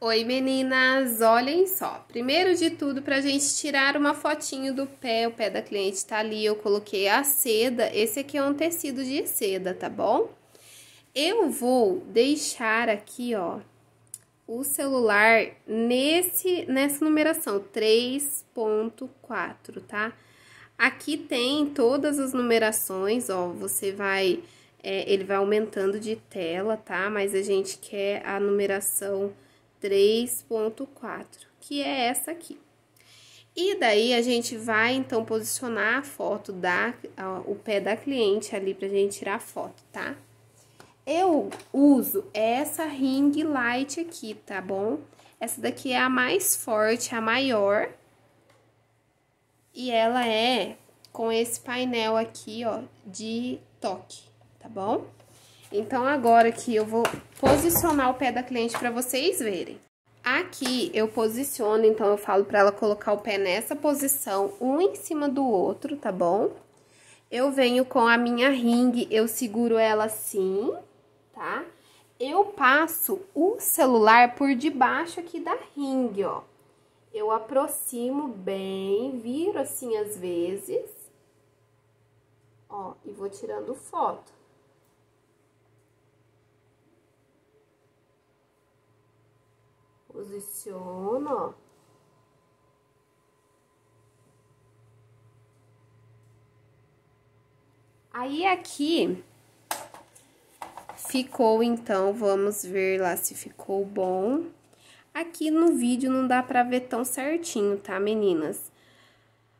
Oi meninas, olhem só. Primeiro de tudo, para a gente tirar uma fotinho do pé, o pé da cliente está ali, eu coloquei a seda. Esse aqui é um tecido de seda, tá bom? Eu vou deixar aqui, ó, o celular nesse nessa numeração 3.4, tá? Aqui tem todas as numerações, ó, você vai é, ele vai aumentando de tela, tá? Mas a gente quer a numeração 3.4, que é essa aqui. E daí a gente vai então posicionar a foto da ó, o pé da cliente ali pra gente tirar a foto, tá? Eu uso essa ring light aqui, tá bom? Essa daqui é a mais forte, a maior. E ela é com esse painel aqui, ó, de toque, tá bom? Então, agora que eu vou posicionar o pé da cliente para vocês verem. Aqui eu posiciono, então eu falo para ela colocar o pé nessa posição, um em cima do outro, tá bom? Eu venho com a minha ringue, eu seguro ela assim, tá? Eu passo o celular por debaixo aqui da ringue, ó. Eu aproximo bem, viro assim às vezes, ó, e vou tirando foto. Posiciono, ó. Aí, aqui, ficou, então, vamos ver lá se ficou bom. Aqui no vídeo não dá pra ver tão certinho, tá, meninas?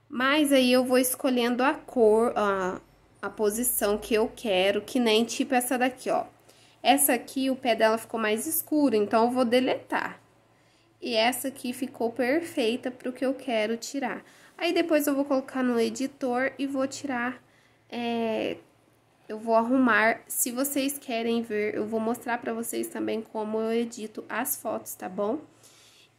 Mas aí eu vou escolhendo a cor, a, a posição que eu quero, que nem tipo essa daqui, ó. Essa aqui, o pé dela ficou mais escuro, então eu vou deletar. E essa aqui ficou perfeita para o que eu quero tirar. Aí depois eu vou colocar no editor e vou tirar, é, eu vou arrumar. Se vocês querem ver, eu vou mostrar para vocês também como eu edito as fotos, tá bom?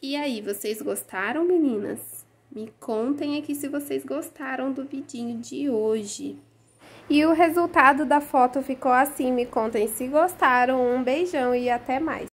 E aí, vocês gostaram, meninas? Me contem aqui se vocês gostaram do vidinho de hoje. E o resultado da foto ficou assim, me contem se gostaram, um beijão e até mais.